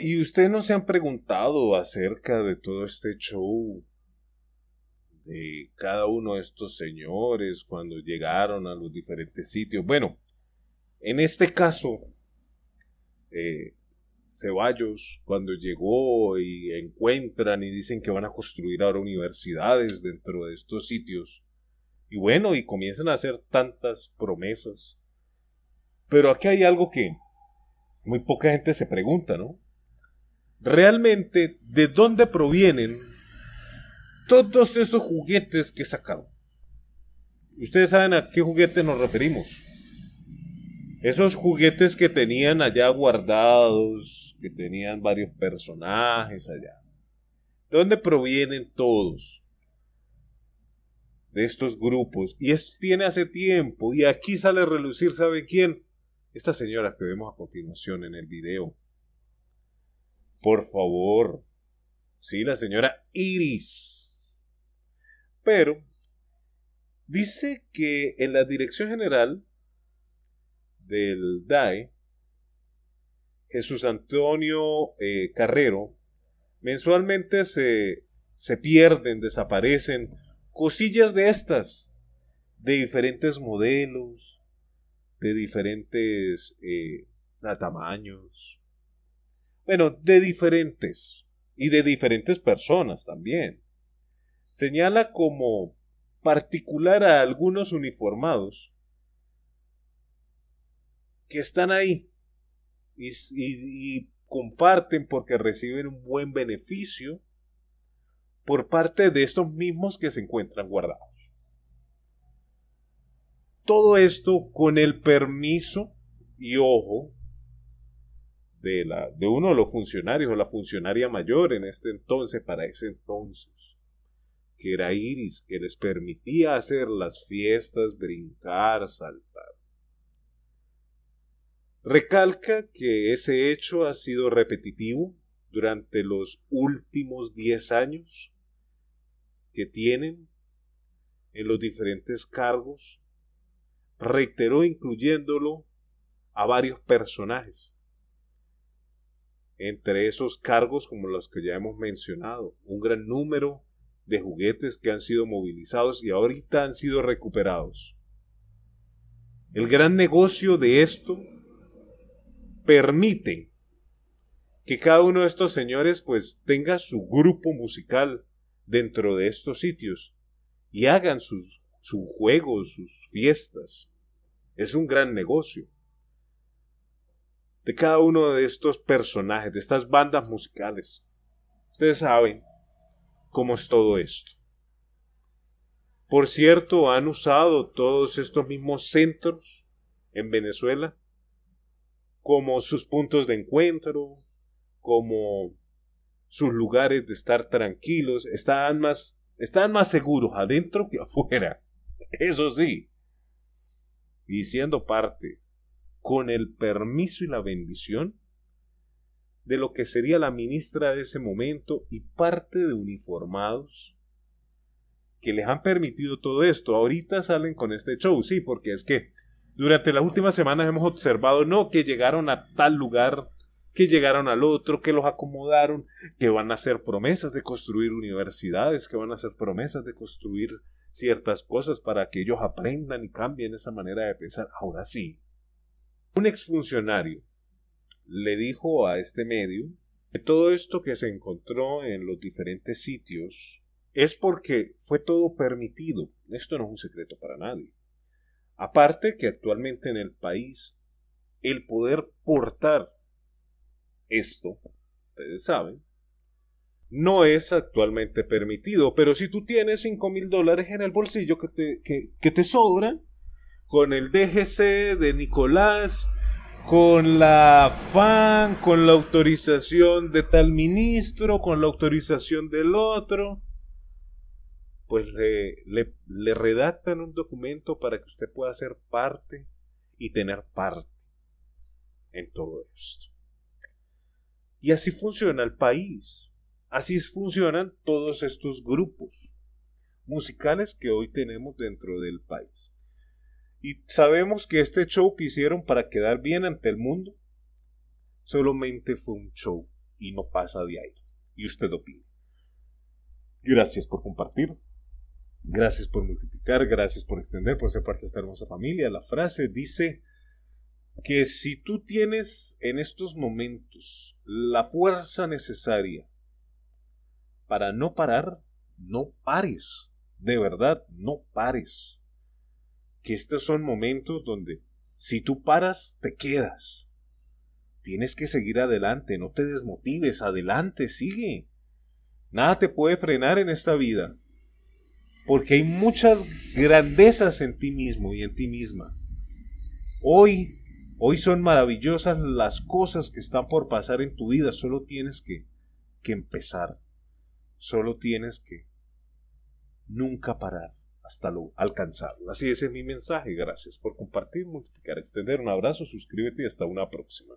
y ustedes no se han preguntado acerca de todo este show de cada uno de estos señores cuando llegaron a los diferentes sitios. Bueno, en este caso, eh, Ceballos, cuando llegó y encuentran y dicen que van a construir ahora universidades dentro de estos sitios, y bueno, y comienzan a hacer tantas promesas. Pero aquí hay algo que muy poca gente se pregunta, ¿no? realmente de dónde provienen todos esos juguetes que sacado? Ustedes saben a qué juguetes nos referimos. Esos juguetes que tenían allá guardados, que tenían varios personajes allá. ¿De dónde provienen todos? De estos grupos. Y esto tiene hace tiempo. Y aquí sale a relucir, ¿sabe quién? Esta señora que vemos a continuación en el video por favor. Sí, la señora Iris. Pero dice que en la dirección general del DAE, Jesús Antonio eh, Carrero, mensualmente se, se pierden, desaparecen cosillas de estas, de diferentes modelos, de diferentes eh, tamaños, bueno, de diferentes y de diferentes personas también. Señala como particular a algunos uniformados que están ahí y, comparten porque reciben un buen beneficio por parte de estos mismos que se encuentran guardados. Todo esto con el permiso y ojo de, uno de los funcionarios o la funcionaria mayor en este entonces, para ese entonces, que era Iris, que les permitía hacer las fiestas, brincar, saltar. Recalca que ese hecho ha sido repetitivo durante los últimos 10 años que tienen en los diferentes cargos, reiteró incluyéndolo a varios personajes entre esos cargos como los que ya hemos mencionado, un gran número de juguetes que han sido movilizados y ahorita han sido recuperados. El gran negocio de esto permite que cada uno de estos señores pues tenga su grupo musical dentro de estos sitios y hagan sus, sus juegos, sus fiestas. Es un gran negocio de cada uno de estos personajes, de estas bandas musicales. Ustedes saben cómo es todo esto. Por cierto, han usado todos estos mismos centros en Venezuela como sus puntos de encuentro, como sus lugares de estar tranquilos, están más, están más seguros adentro que afuera, eso sí, y siendo parte con el permiso y la bendición de lo que sería la ministra de ese momento y parte de uniformados que les han permitido todo esto. Ahorita salen con este show, sí, porque es que durante las últimas semanas hemos observado, no, que llegaron a tal lugar, que llegaron al otro, que los acomodaron, que van a hacer promesas de construir universidades, que van a hacer promesas de construir ciertas cosas para que ellos aprendan y cambien esa manera de pensar. Ahora sí, un exfuncionario le dijo a este medio que todo esto que se encontró en los diferentes sitios es porque fue todo permitido. Esto no es un secreto para nadie. Aparte que actualmente en el país el poder portar esto, ustedes saben, no es actualmente permitido, pero si tú tienes 5 mil dólares en el bolsillo que te, que, te sobran, con el DGC de Nicolás, con la FAN, con la autorización de tal ministro, con la autorización del otro, pues le, redactan un documento para que usted pueda ser parte y tener parte en todo esto. Y así funciona el país, así funcionan todos estos grupos musicales que hoy tenemos dentro del país. Y sabemos que este show que hicieron para quedar bien ante el mundo solamente fue un show y no pasa de ahí. Y usted lo pide. Gracias por compartir. Gracias por multiplicar, gracias por extender, por ser parte de esta hermosa familia. La frase dice que si tú tienes en estos momentos la fuerza necesaria para no parar, no pares. De verdad, no pares que estos son momentos donde si tú paras, te quedas. Tienes que seguir adelante, no te desmotives, adelante, sigue. Nada te puede frenar en esta vida, porque hay muchas grandezas en ti mismo y en ti misma. Hoy, hoy son maravillosas las cosas que están por pasar en tu vida, solo tienes que, que empezar, solo tienes que nunca parar hasta lo alcanzarlo. Así es mi mensaje. Gracias por compartir, multiplicar, extender. Un abrazo, suscríbete y hasta una próxima.